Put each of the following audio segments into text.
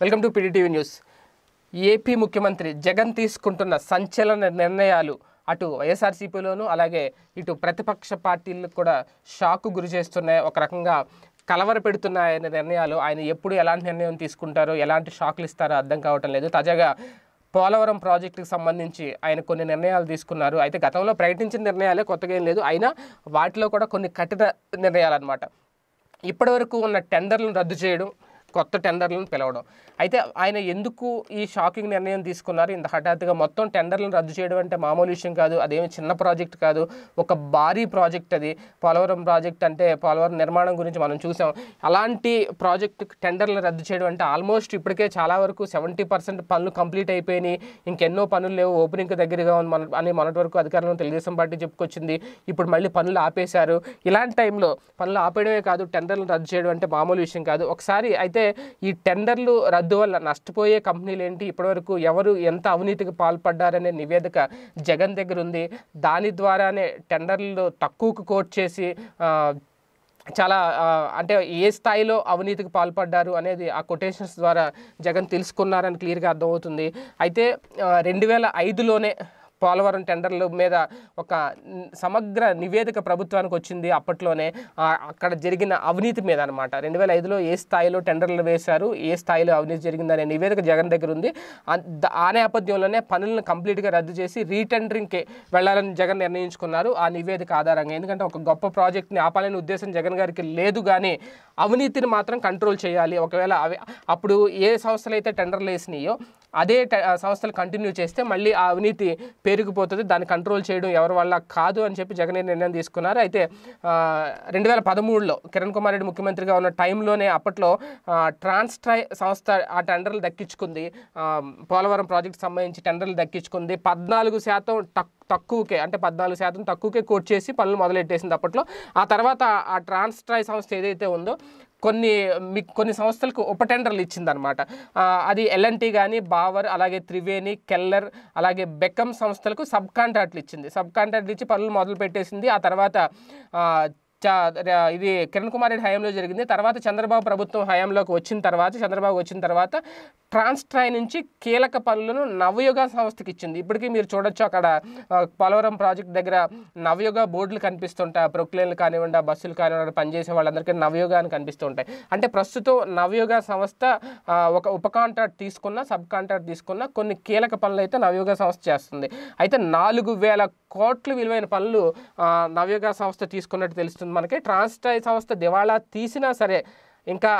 welcome to PDTV news AP ముఖ్యమంత్రి జగన్ తీసుకుంటున్న సంచలన నిర్ణయాలు అటు వైఎస్ఆర్సీపీలోను అలాగే ఇటు ప్రతిపక్ష పార్టీలకు కూడా షాక్ గురి చేస్తున్నాయి ఒక రకంగా కలవర పెడుతున్నాయనే నిర్ణయాలు ఆయన ఎప్పుడు ఎలాంటి నిర్ణయం తీసుకుంటారో ఎలాంటి షాక్లు ఇస్తారో అర్థం కావటం లేదు తాజాగా పోలవరం ప్రాజెక్టుకి సంబంధించి ఆయన కొన్ని నిర్ణయాలు తీసుకున్నారు అయితే గతంలో ప్రకటించిన నిర్ణయాలే కొత్తగా ఏం లేదు అయినా వాటిలో కూడా కొన్ని కఠిన నిర్ణయాలు అనమాట ఇప్పటివరకు ఉన్న టెండర్లను రద్దు చేయడం కొత్త టెండర్లను పిలవడం అయితే ఆయన ఎందుకు ఈ షాకింగ్ నిర్ణయం తీసుకున్నారు ఇంత హఠాత్తుగా మొత్తం టెండర్లను రద్దు చేయడం అంటే మామూలు విషయం కాదు అదేమి చిన్న ప్రాజెక్ట్ కాదు ఒక భారీ ప్రాజెక్ట్ అది పోలవరం ప్రాజెక్ట్ అంటే పోలవరం నిర్మాణం గురించి మనం చూసాం అలాంటి ప్రాజెక్ట్ టెండర్లను రద్దు చేయడం అంటే ఆల్మోస్ట్ ఇప్పటికే చాలా వరకు సెవెంటీ పర్సెంట్ పనులు కంప్లీట్ అయిపోయినాయి ఇంకెన్నో పనులు లేవు ఓపెనింగ్ దగ్గరగా మన అని మొన్నటి వరకు అధికారులను తెలుగుదేశం పార్టీ చెప్పుకొచ్చింది ఇప్పుడు మళ్ళీ పనులు ఆపేశారు ఇలాంటి టైంలో పనులు ఆపేయడమే కాదు టెండర్లు రద్దు చేయడం అంటే మామూలు విషయం కాదు ఒకసారి అయితే ఈ టెండర్లు రద్దు వల్ల నష్టపోయే కంపెనీలు ఏంటి ఇప్పటివరకు ఎవరు ఎంత అవినీతికి పాల్పడ్డారనే నివేదిక జగన్ దగ్గర ఉంది దాని ద్వారానే టెండర్లు తక్కువకు కోట్ చేసి చాలా అంటే ఏ స్థాయిలో అవినీతికి పాల్పడ్డారు అనేది ఆ కొటేషన్స్ ద్వారా జగన్ తెలుసుకున్నారని క్లియర్గా అర్థమవుతుంది అయితే రెండు వేల ఐదులోనే పోలవరం టెండర్ల మీద ఒక సమగ్ర నివేదిక ప్రభుత్వానికి వచ్చింది అప్పట్లోనే అక్కడ జరిగిన అవినీతి మీద అనమాట రెండు వేల ఐదులో ఏ స్థాయిలో టెండర్లు వేశారు ఏ స్థాయిలో అవినీతి జరిగిందనే నివేదిక జగన్ దగ్గర ఉంది ఆ నేపథ్యంలోనే పనులను కంప్లీట్గా రద్దు చేసి రీటెండరింగ్కి వెళ్ళాలని జగన్ నిర్ణయించుకున్నారు ఆ నివేదిక ఆధారంగా ఎందుకంటే ఒక గొప్ప ప్రాజెక్ట్ని ఆపాలనే ఉద్దేశం జగన్ గారికి లేదు కానీ అవినీతిని మాత్రం కంట్రోల్ చేయాలి ఒకవేళ అవి అప్పుడు ఏ సంస్థలు అయితే టెండర్లు వేసినాయో అదే సంస్థలు కంటిన్యూ చేస్తే మళ్ళీ ఆ అవినీతి పెరిగిపోతుంది దాన్ని కంట్రోల్ చేయడం ఎవరి వల్ల కాదు అని చెప్పి జగన్ నిర్ణయం తీసుకున్నారు అయితే రెండు వేల పదమూడులో కిరణ్ కుమార్ రెడ్డి ముఖ్యమంత్రిగా ఉన్న టైంలోనే అప్పట్లో ట్రాన్స్ట్రై సంస్థ ఆ టెండర్లు దక్కించుకుంది పోలవరం ప్రాజెక్ట్ సంబంధించి టెండర్లు దక్కించుకుంది పద్నాలుగు శాతం టక్ తక్కువకే అంటే పద్నాలుగు శాతం తక్కువకే కోట్ చేసి పనులు మొదలెట్టేసింది అప్పట్లో ఆ తర్వాత ఆ ట్రాన్స్ట్రై సంస్థ ఏదైతే ఉందో కొన్ని మీకు కొన్ని సంస్థలకు ఉప టెండర్లు ఇచ్చిందనమాట అది ఎల్ఎన్టీ కానీ బావర్ అలాగే త్రివేణి కెల్లర్ అలాగే బెక్కం సంస్థలకు సబ్ కాంట్రాక్ట్లు ఇచ్చింది సబ్ కాంట్రాక్ట్లు ఇచ్చి పనులు మొదలు పెట్టేసింది ఆ తర్వాత ఇది కిరణ్ కుమార్ రెడ్డి హయాంలో జరిగింది తర్వాత చంద్రబాబు ప్రభుత్వం హయాంలోకి వచ్చిన తర్వాత చంద్రబాబు వచ్చిన తర్వాత ట్రాన్స్ట్రాయ్ నుంచి కీలక పనులను నవయుగ సంస్థకి ఇచ్చింది ఇప్పటికీ మీరు చూడొచ్చు అక్కడ పోలవరం ప్రాజెక్ట్ దగ్గర నవయుగ బోర్డులు కనిపిస్తుంటాయి ప్రొక్లైన్లు కానివ్వండి బస్సులు కానివ్వండి పనిచేసే వాళ్ళందరికీ నవయుగ అని కనిపిస్తుంటాయి అంటే ప్రస్తుతం నవయుగ సంస్థ ఒక ఉప కాంట్రాక్ట్ తీసుకున్న సబ్ కాంట్రాక్ట్ తీసుకున్న కొన్ని కీలక పనులు అయితే నవయుగ సంస్థ చేస్తుంది అయితే నాలుగు వేల కోట్లు విలువైన పనులు నవయుగ సంస్థ తీసుకున్నట్టు తెలుస్తుంది మనకి ట్రాన్స్ట్రాయ్ సంస్థ దివాళా తీసినా సరే ఇంకా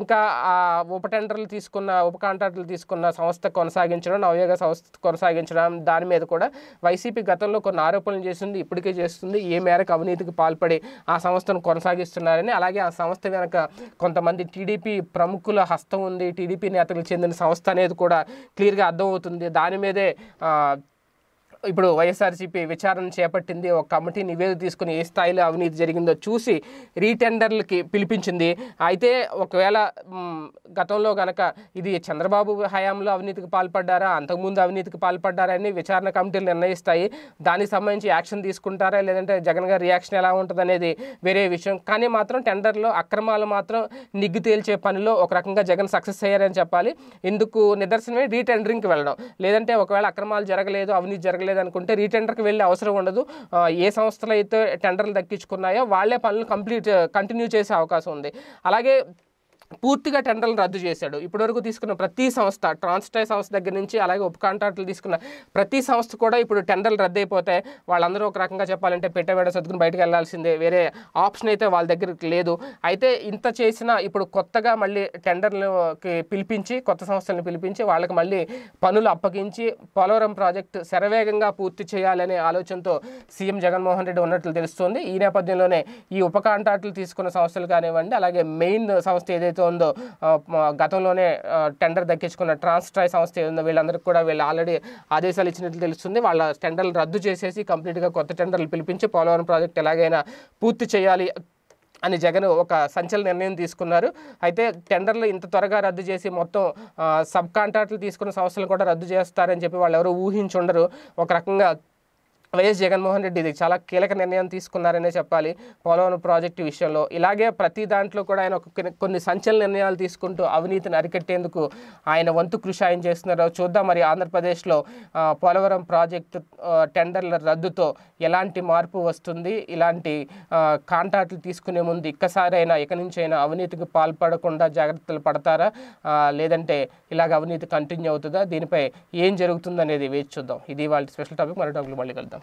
ఇంకా ఆ ఉప టెండర్లు తీసుకున్న ఉప కాంట్రాక్టులు తీసుకున్న సంస్థ కొనసాగించడం నవయోగ సంస్థ కొనసాగించడం దాని మీద కూడా వైసీపీ గతంలో కొన్ని ఆరోపణలు చేసింది ఇప్పటికే చేస్తుంది ఏ మేరకు అవినీతికి పాల్పడి ఆ సంస్థను కొనసాగిస్తున్నారని అలాగే ఆ సంస్థ వెనక కొంతమంది టీడీపీ ప్రముఖుల హస్తం ఉంది టీడీపీ నేతలకు చెందిన సంస్థ అనేది కూడా క్లియర్గా అర్థమవుతుంది దాని మీదే ఇప్పుడు వైఎస్ఆర్సీపీ విచారణ చేపట్టింది ఒక కమిటీ నివేదిక తీసుకుని ఏ స్థాయిలో అవినీతి జరిగిందో చూసి రీటెండర్లకి పిలిపించింది అయితే ఒకవేళ గతంలో కనుక ఇది చంద్రబాబు హయాంలో అవినీతికి పాల్పడ్డారా అంతకుముందు అవినీతికి పాల్పడ్డారా అని విచారణ కమిటీలు నిర్ణయిస్తాయి దానికి సంబంధించి యాక్షన్ తీసుకుంటారా లేదంటే జగన్ గారి రియాక్షన్ ఎలా ఉంటుంది అనేది వేరే విషయం కానీ మాత్రం టెండర్లో అక్రమాలు మాత్రం నిగ్గు తేల్చే పనిలో ఒక రకంగా జగన్ సక్సెస్ అయ్యారని చెప్పాలి ఇందుకు నిదర్శనమే రీటెండరింగ్కి వెళ్ళడం లేదంటే ఒకవేళ అక్రమాలు జరగలేదు అవినీతి జరగలేదు లేదనుకుంటే రీటెండర్కి వెళ్ళే అవసరం ఉండదు ఏ సంస్థలు అయితే టెండర్లు దక్కించుకున్నాయో వాళ్ళే పనులు కంప్లీట్ కంటిన్యూ చేసే అవకాశం ఉంది అలాగే పూర్తిగా టెండర్లను రద్దు చేశాడు ఇప్పటివరకు తీసుకున్న ప్రతి సంస్థ ట్రాన్స్టాయ్ సంస్థ దగ్గర నుంచి అలాగే ఉప కాంట్రాక్టులు తీసుకున్న ప్రతి సంస్థ కూడా ఇప్పుడు టెండర్లు రద్దు అయిపోతే వాళ్ళందరూ ఒక రకంగా చెప్పాలంటే పెట్టబెడ సర్దుకుని బయటకు వెళ్లాల్సిందే వేరే ఆప్షన్ అయితే వాళ్ళ దగ్గరికి లేదు అయితే ఇంత చేసినా ఇప్పుడు కొత్తగా మళ్ళీ టెండర్లకి పిలిపించి కొత్త సంస్థలను పిలిపించి వాళ్ళకి మళ్ళీ పనులు అప్పగించి పోలవరం ప్రాజెక్టు శరవేగంగా పూర్తి చేయాలనే ఆలోచనతో సీఎం జగన్మోహన్ రెడ్డి ఉన్నట్లు తెలుస్తుంది ఈ నేపథ్యంలోనే ఈ ఉప తీసుకున్న సంస్థలు కానివ్వండి అలాగే మెయిన్ సంస్థ ఏదైతే ఏదైతే ఉందో గతంలోనే టెండర్ దక్కించుకున్న ట్రాన్స్ట్రాయ్ సంస్థ ఏదో వీళ్ళందరికీ కూడా వీళ్ళు ఆల్రెడీ ఆదేశాలు ఇచ్చినట్లు తెలుస్తుంది వాళ్ళ టెండర్లు రద్దు చేసేసి కంప్లీట్గా కొత్త టెండర్లు పిలిపించి పోలవరం ప్రాజెక్ట్ ఎలాగైనా పూర్తి చేయాలి అని జగన్ ఒక సంచలన నిర్ణయం తీసుకున్నారు అయితే టెండర్లు ఇంత త్వరగా రద్దు చేసి మొత్తం సబ్ కాంట్రాక్టులు తీసుకున్న సంస్థలు కూడా రద్దు చేస్తారని చెప్పి వాళ్ళు ఎవరు ఊహించుండరు ఒక రకంగా వైఎస్ జగన్మోహన్ రెడ్డి ఇది చాలా కీలక నిర్ణయం తీసుకున్నారనే చెప్పాలి పోలవరం ప్రాజెక్టు విషయంలో ఇలాగే ప్రతి దాంట్లో కూడా ఆయన కొన్ని సంచలన నిర్ణయాలు తీసుకుంటూ అవినీతిని అరికట్టేందుకు ఆయన వంతు కృషి ఆయన చేస్తున్నారు చూద్దాం మరి ఆంధ్రప్రదేశ్లో పోలవరం ప్రాజెక్టు టెండర్ల రద్దుతో ఎలాంటి మార్పు వస్తుంది ఇలాంటి కాంట్రాక్టులు తీసుకునే ముందు ఇక్కసారైనా ఇక నుంచి అయినా అవినీతికి పాల్పడకుండా జాగ్రత్తలు పడతారా లేదంటే ఇలాగ అవినీతి కంటిన్యూ అవుతుందా దీనిపై ఏం జరుగుతుందనేది వేచి చూద్దాం ఇది వాళ్ళ స్పెషల్ టాపిక్ మరో టాపిక్ మళ్ళీ కలుద్దాం